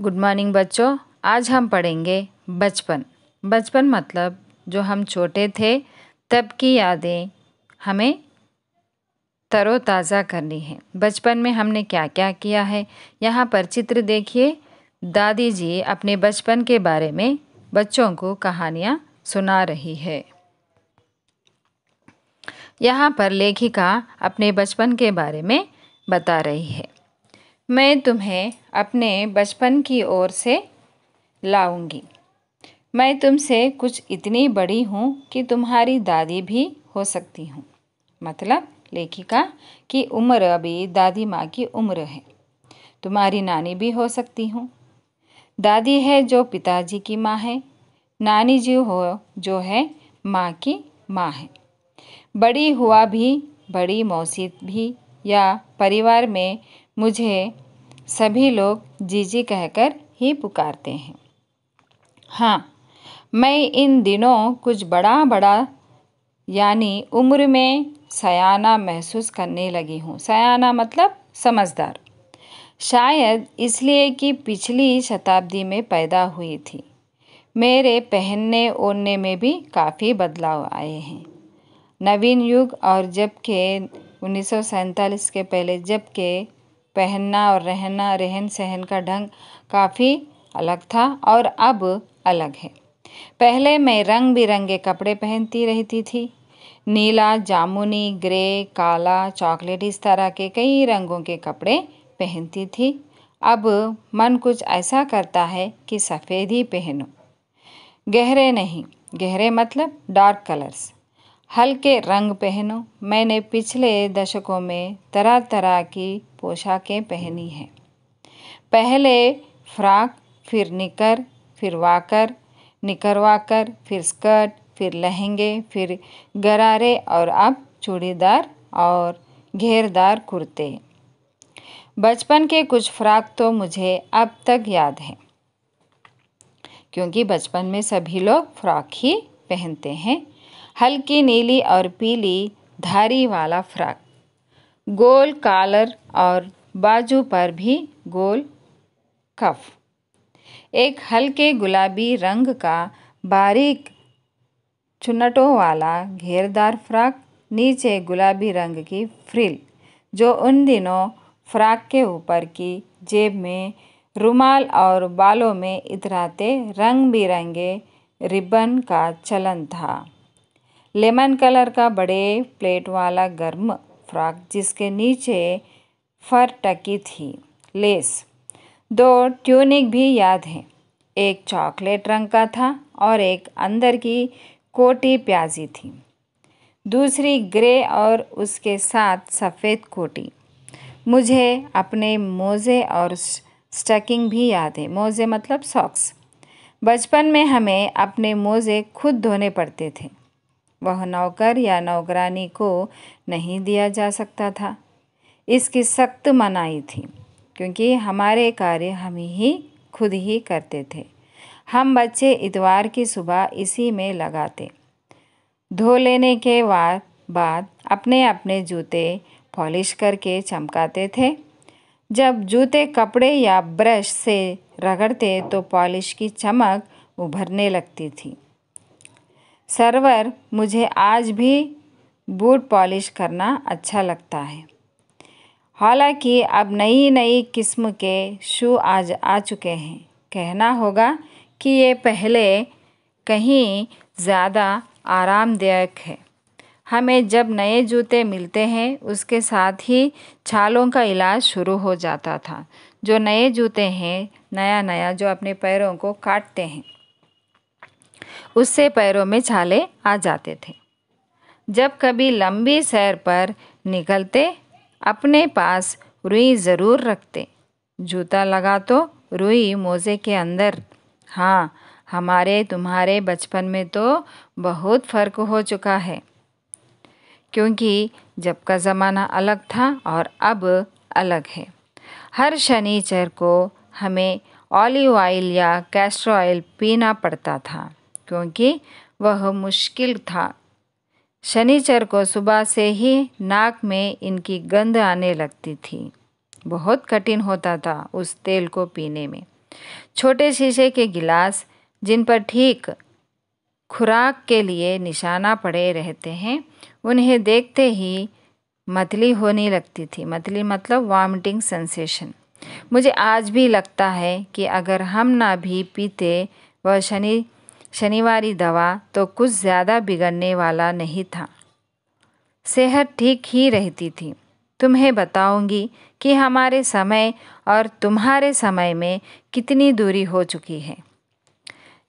good morning बच्चों आज हम पढ़ेंगे बचपन बचपन मतलब जो हम छोटे थे तब की यादें हमें तरोताज़ा करनी है बचपन में हमने क्या क्या किया है यहाँ पर चित्र देखिए दादी जी अपने बचपन के बारे में बच्चों को कहानियाँ सुना रही है यहाँ पर लेखिका अपने बचपन के बारे में बता रही है मैं तुम्हें अपने बचपन की ओर से लाऊंगी मैं तुमसे कुछ इतनी बड़ी हूँ कि तुम्हारी दादी भी हो सकती हूँ मतलब लेखिका की उम्र अभी दादी माँ की उम्र है तुम्हारी नानी भी हो सकती हूँ दादी है जो पिताजी की माँ है नानी जी हो जो है माँ की माँ है बड़ी हुआ भी बड़ी मौसी भी या परिवार में मुझे सभी लोग जीजी कहकर ही पुकारते हैं हाँ मैं इन दिनों कुछ बड़ा बड़ा यानी उम्र में सयाना महसूस करने लगी हूँ सयाना मतलब समझदार शायद इसलिए कि पिछली शताब्दी में पैदा हुई थी मेरे पहनने ओढ़ने में भी काफ़ी बदलाव आए हैं नवीन युग और जबकि उन्नीस के पहले जबकि पहनना और रहना रहन सहन का ढंग काफ़ी अलग था और अब अलग है पहले मैं रंग बिरंगे कपड़े पहनती रहती थी नीला जामुनी ग्रे काला चॉकलेट इस तरह के कई रंगों के कपड़े पहनती थी अब मन कुछ ऐसा करता है कि सफ़ेद ही पहनो गहरे नहीं गहरे मतलब डार्क कलर्स हल्के रंग पहनो मैंने पिछले दशकों में तरह तरह की पोशाकें पहनी हैं पहले फ्राक फिर निकर फिर वाकर निकर वाकर फिर स्कर्ट फिर लहंगे फिर गरारे और अब चूड़ीदार और घेरदार कुर्ते बचपन के कुछ फ्राक तो मुझे अब तक याद हैं क्योंकि बचपन में सभी लोग फ्रॉक ही पहनते हैं हल्की नीली और पीली धारी वाला फ्रॉक गोल कॉलर और बाजू पर भी गोल कफ एक हल्के गुलाबी रंग का बारीक चुनटों वाला घेरदार फ्रॉक नीचे गुलाबी रंग की फ्रिल जो उन दिनों फ्रॉक के ऊपर की जेब में रुमाल और बालों में इतराते रंग बिरंगे रिबन का चलन था लेमन कलर का बड़े प्लेट वाला गर्म फ्रॉक जिसके नीचे फर टकी थी लेस दो ट्यूनिक भी याद हैं एक चॉकलेट रंग का था और एक अंदर की कोटी प्याजी थी दूसरी ग्रे और उसके साथ सफ़ेद कोटी मुझे अपने मोज़े और स्टकिंग भी याद है मोज़े मतलब सॉक्स बचपन में हमें अपने मोज़े खुद धोने पड़ते थे वह नौकर या नौकरानी को नहीं दिया जा सकता था इसकी सख्त मनाही थी क्योंकि हमारे कार्य हम ही खुद ही करते थे हम बच्चे इतवार की सुबह इसी में लगाते धो लेने के बाद अपने अपने जूते पॉलिश करके चमकाते थे जब जूते कपड़े या ब्रश से रगड़ते तो पॉलिश की चमक उभरने लगती थी सर्वर मुझे आज भी बूट पॉलिश करना अच्छा लगता है हालांकि अब नई नई किस्म के शू आज आ चुके हैं कहना होगा कि ये पहले कहीं ज़्यादा आरामदायक है हमें जब नए जूते मिलते हैं उसके साथ ही छालों का इलाज शुरू हो जाता था जो नए जूते हैं नया नया जो अपने पैरों को काटते हैं उससे पैरों में छाले आ जाते थे जब कभी लंबी सैर पर निकलते अपने पास रुई ज़रूर रखते जूता लगा तो रुई मोजे के अंदर हाँ हमारे तुम्हारे बचपन में तो बहुत फ़र्क हो चुका है क्योंकि जब का ज़माना अलग था और अब अलग है हर शनिचर को हमें ऑलिव ऑयल या कैस्ट्रो ऑयल पीना पड़ता था क्योंकि वह मुश्किल था शनिचर को सुबह से ही नाक में इनकी गंध आने लगती थी बहुत कठिन होता था उस तेल को पीने में छोटे शीशे के गिलास जिन पर ठीक खुराक के लिए निशाना पड़े रहते हैं उन्हें देखते ही मतली होने लगती थी मतली मतलब वॉमिटिंग सेंसेशन मुझे आज भी लगता है कि अगर हम ना भी पीते वह शनि शनिवारी दवा तो कुछ ज़्यादा बिगड़ने वाला नहीं था सेहत ठीक ही रहती थी तुम्हें बताऊंगी कि हमारे समय और तुम्हारे समय में कितनी दूरी हो चुकी है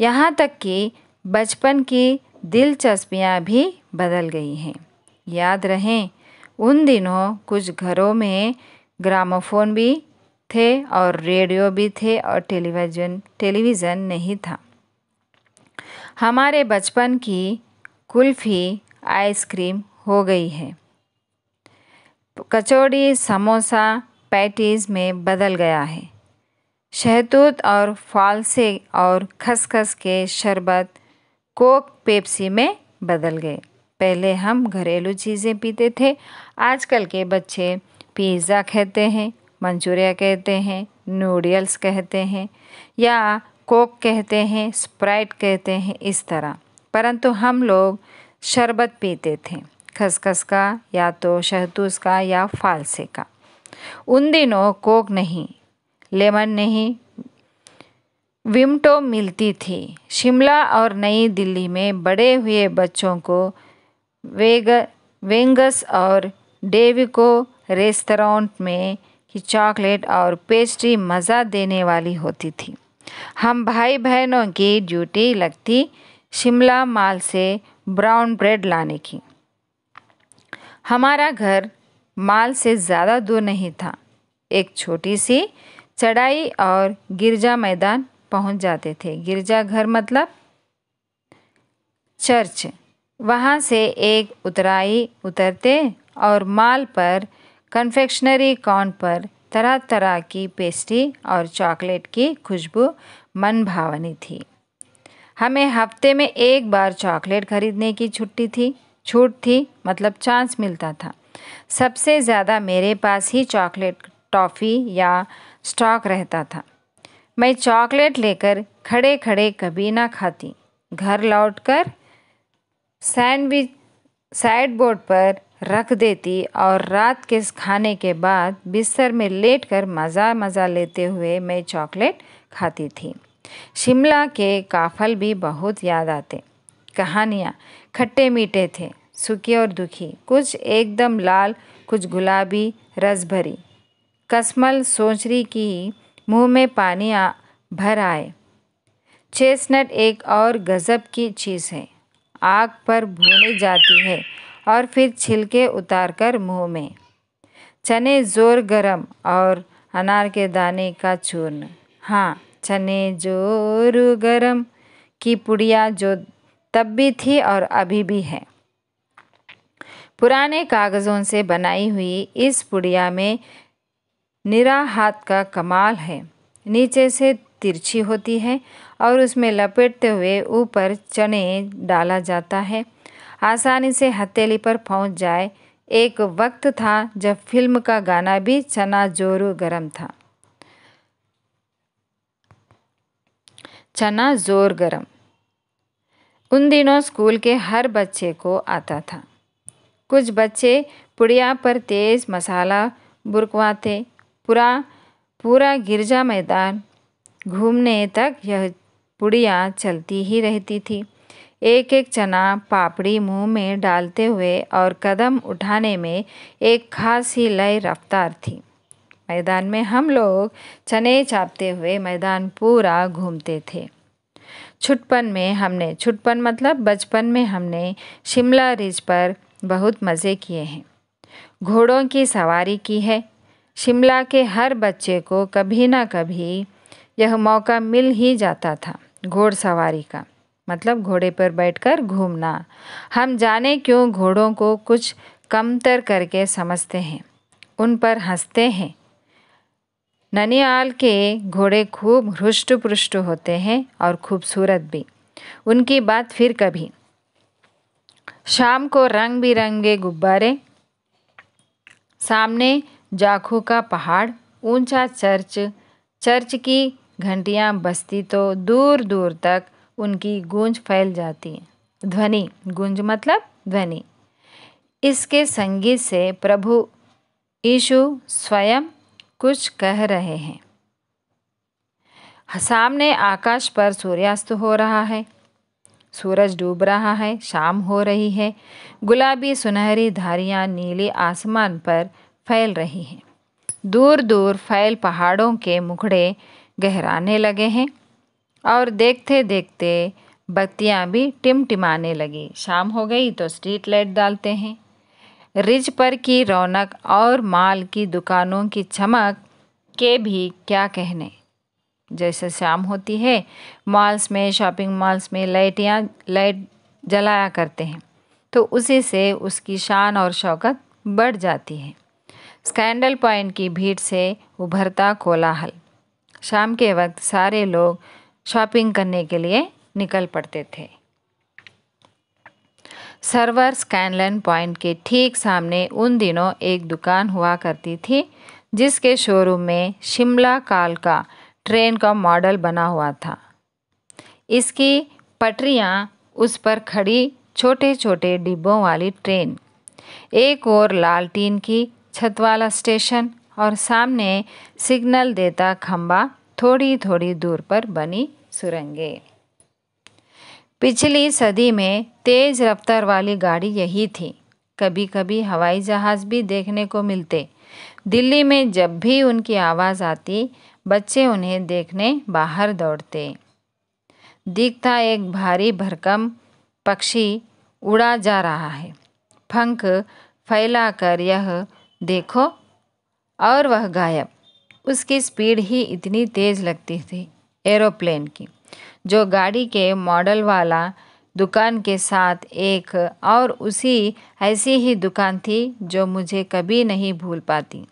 यहाँ तक कि बचपन की दिलचस्पियाँ भी बदल गई हैं याद रहें उन दिनों कुछ घरों में ग्रामोफोन भी थे और रेडियो भी थे और टेलीविज़न टेलीविज़न नहीं था हमारे बचपन की कुल्फ़ी आइसक्रीम हो गई है कचौड़ी समोसा पैटीज़ में बदल गया है शहतूत और फालसे और खसखस के शरबत कोक पेप्सी में बदल गए पहले हम घरेलू चीज़ें पीते थे आजकल के बच्चे पिज़्ज़ा कहते हैं मंचूरिया कहते हैं नूडल्स कहते हैं या कोक कहते हैं स्प्राइट कहते हैं इस तरह परंतु हम लोग शरबत पीते थे खसखस का या तो शहतूस का या फालसे का उन दिनों कोक नहीं लेमन नहीं विमटो मिलती थी शिमला और नई दिल्ली में बड़े हुए बच्चों को वेग वेंगस और डेविको रेस्तरां में की चॉकलेट और पेस्ट्री मज़ा देने वाली होती थी हम भाई बहनों की ड्यूटी लगती शिमला माल से ब्राउन ब्रेड लाने की हमारा घर माल से ज़्यादा दूर नहीं था एक छोटी सी चढ़ाई और गिरजा मैदान पहुंच जाते थे गिरजा घर मतलब चर्च वहाँ से एक उतराई उतरते और माल पर कन्फेक्शनरी कॉन पर तरह तरह की पेस्ट्री और चॉकलेट की खुशबू मन भावनी थी हमें हफ्ते में एक बार चॉकलेट खरीदने की छुट्टी थी छूट थी मतलब चांस मिलता था सबसे ज़्यादा मेरे पास ही चॉकलेट टॉफ़ी या स्टॉक रहता था मैं चॉकलेट लेकर खड़े खड़े कभी ना खाती घर लौटकर सैंडविच साइड बोर्ड पर रख देती और रात के खाने के बाद बिस्तर में लेटकर मज़ा मज़ा लेते हुए मैं चॉकलेट खाती थी शिमला के काफल भी बहुत याद आते कहानियाँ खट्टे मीठे थे सूखे और दुखी कुछ एकदम लाल कुछ गुलाबी रस भरी कसमल सोचरी की मुंह में पानी आ, भर आए चेस्टनट एक और गज़ब की चीज़ है आग पर भूनी जाती है और फिर छिलके उतारकर मुंह में चने जोर गरम और अनार के दाने का चूर्ण हाँ चने जोर गरम की पुड़िया जो तब भी थी और अभी भी है पुराने कागज़ों से बनाई हुई इस पुड़िया में निरा हाथ का कमाल है नीचे से तिरछी होती है और उसमें लपेटते हुए ऊपर चने डाला जाता है आसानी से हथेली पर पहुंच जाए एक वक्त था जब फिल्म का गाना भी चना जोरू गरम था चना जोर गरम उन दिनों स्कूल के हर बच्चे को आता था कुछ बच्चे पुड़िया पर तेज मसाला बुरकवाते पूरा पूरा गिरजा मैदान घूमने तक यह पुड़िया चलती ही रहती थी एक एक चना पापड़ी मुंह में डालते हुए और कदम उठाने में एक खास ही लय रफ्तार थी मैदान में हम लोग चने चापते हुए मैदान पूरा घूमते थे छुटपन में हमने छुटपन मतलब बचपन में हमने शिमला रिज पर बहुत मज़े किए हैं घोड़ों की सवारी की है शिमला के हर बच्चे को कभी ना कभी यह मौका मिल ही जाता था घोड़ सवारी का मतलब घोड़े पर बैठकर घूमना हम जाने क्यों घोड़ों को कुछ कमतर करके समझते हैं उन पर हंसते हैं ननियाल के घोड़े खूब हृष्ट पुष्ट होते हैं और खूबसूरत भी उनकी बात फिर कभी शाम को रंग बिरंगे गुब्बारे सामने जाखू का पहाड़ ऊंचा चर्च चर्च की घंटियां बस्ती तो दूर दूर तक उनकी गूंज फैल जाती है ध्वनि गूंज मतलब ध्वनि इसके संगीत से प्रभु यीशु स्वयं कुछ कह रहे हैं सामने आकाश पर सूर्यास्त हो रहा है सूरज डूब रहा है शाम हो रही है गुलाबी सुनहरी धारियां नीले आसमान पर फैल रही हैं दूर दूर फैल पहाड़ों के मुखड़े गहराने लगे हैं और देखते देखते बत्तियाँ भी टिमटिमाने लगी शाम हो गई तो स्ट्रीट लाइट डालते हैं रिज पर की रौनक और माल की दुकानों की चमक के भी क्या कहने जैसे शाम होती है मॉल्स में शॉपिंग मॉल्स में लाइटियाँ लाइट जलाया करते हैं तो उसी से उसकी शान और शौकत बढ़ जाती है स्कैंडल पॉइंट की भीड़ से उभरता कोलाहल शाम के वक्त सारे लोग शॉपिंग करने के लिए निकल पड़ते थे सर्वर स्कैनलैन पॉइंट के ठीक सामने उन दिनों एक दुकान हुआ करती थी जिसके शोरूम में शिमला काल का ट्रेन का मॉडल बना हुआ था इसकी पटरियां उस पर खड़ी छोटे छोटे डिब्बों वाली ट्रेन एक और लाल टीन की छत वाला स्टेशन और सामने सिग्नल देता खम्बा थोड़ी थोड़ी दूर पर बनी सुरंगें पिछली सदी में तेज़ रफ्तार वाली गाड़ी यही थी कभी कभी हवाई जहाज़ भी देखने को मिलते दिल्ली में जब भी उनकी आवाज़ आती बच्चे उन्हें देखने बाहर दौड़ते दिखता एक भारी भरकम पक्षी उड़ा जा रहा है फंक फैलाकर यह देखो और वह गायब उसकी स्पीड ही इतनी तेज़ लगती थी एरोप्लेन की जो गाड़ी के मॉडल वाला दुकान के साथ एक और उसी ऐसी ही दुकान थी जो मुझे कभी नहीं भूल पाती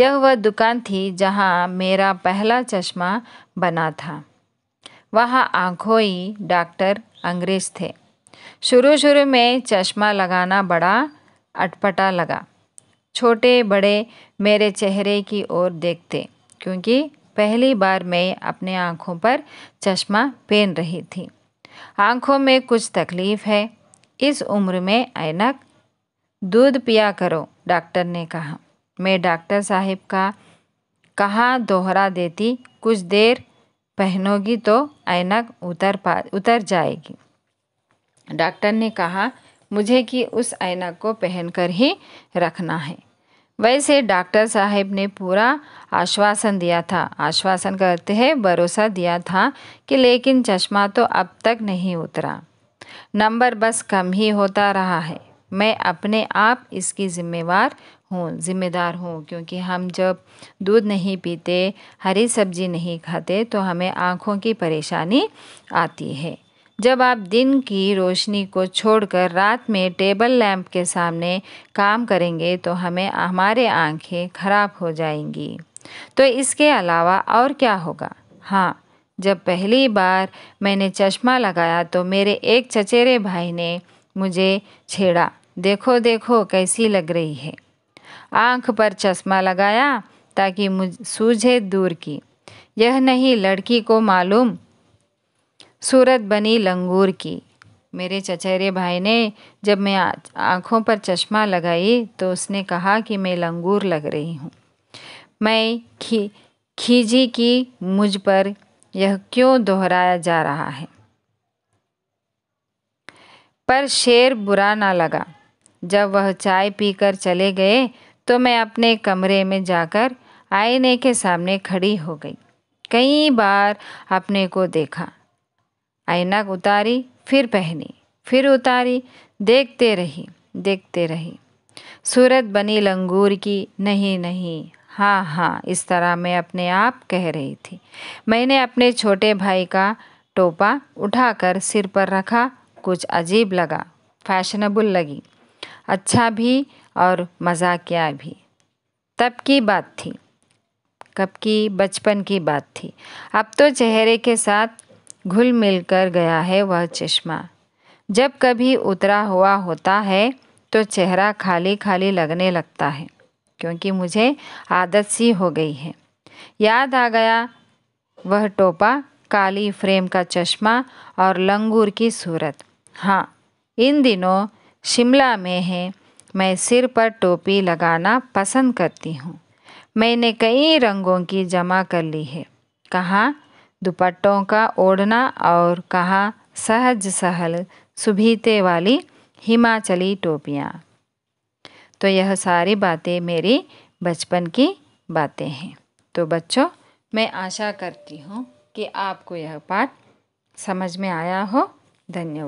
यह वह दुकान थी जहाँ मेरा पहला चश्मा बना था वहाँ ही डॉक्टर अंग्रेज थे शुरू शुरू में चश्मा लगाना बड़ा अटपटा लगा छोटे बड़े मेरे चेहरे की ओर देखते क्योंकि पहली बार मैं अपने आँखों पर चश्मा पहन रही थी आँखों में कुछ तकलीफ़ है इस उम्र में ऐनक दूध पिया करो डॉक्टर ने कहा मैं डॉक्टर साहब का कहा दोहरा देती कुछ देर पहनोगी तो ऐनक उतर पा उतर जाएगी डॉक्टर ने कहा मुझे कि उस ऐनक को पहनकर ही रखना है वैसे डॉक्टर साहब ने पूरा आश्वासन दिया था आश्वासन करते हैं भरोसा दिया था कि लेकिन चश्मा तो अब तक नहीं उतरा नंबर बस कम ही होता रहा है मैं अपने आप इसकी ज़िम्मेवार हूँ ज़िम्मेदार हूँ क्योंकि हम जब दूध नहीं पीते हरी सब्जी नहीं खाते तो हमें आँखों की परेशानी आती है जब आप दिन की रोशनी को छोड़कर रात में टेबल लैंप के सामने काम करेंगे तो हमें हमारे आंखें खराब हो जाएंगी तो इसके अलावा और क्या होगा हाँ जब पहली बार मैंने चश्मा लगाया तो मेरे एक चचेरे भाई ने मुझे छेड़ा देखो देखो कैसी लग रही है आंख पर चश्मा लगाया ताकि मुझ सूझे दूर की यह नहीं लड़की को मालूम सूरत बनी लंगूर की मेरे चचेरे भाई ने जब मैं आँखों पर चश्मा लगाई तो उसने कहा कि मैं लंगूर लग रही हूँ मैं खी खीजी की मुझ पर यह क्यों दोहराया जा रहा है पर शेर बुरा ना लगा जब वह चाय पीकर चले गए तो मैं अपने कमरे में जाकर आईने के सामने खड़ी हो गई कई बार अपने को देखा ऐनक उतारी फिर पहनी फिर उतारी देखते रही देखते रही सूरत बनी लंगूर की नहीं नहीं हाँ हाँ इस तरह मैं अपने आप कह रही थी मैंने अपने छोटे भाई का टोपा उठाकर सिर पर रखा कुछ अजीब लगा फैशनेबल लगी अच्छा भी और मजाकिया भी तब की बात थी कब की बचपन की बात थी अब तो चेहरे के साथ घुल मिल कर गया है वह चश्मा जब कभी उतरा हुआ होता है तो चेहरा खाली खाली लगने लगता है क्योंकि मुझे आदत सी हो गई है याद आ गया वह टोपा काली फ्रेम का चश्मा और लंगूर की सूरत हाँ इन दिनों शिमला में है मैं सिर पर टोपी लगाना पसंद करती हूँ मैंने कई रंगों की जमा कर ली है कहाँ दुपट्टों का ओढ़ना और कहा सहज सहल सुभीते वाली हिमाचली टोपियाँ तो यह सारी बातें मेरी बचपन की बातें हैं तो बच्चों मैं आशा करती हूँ कि आपको यह पाठ समझ में आया हो धन्यवाद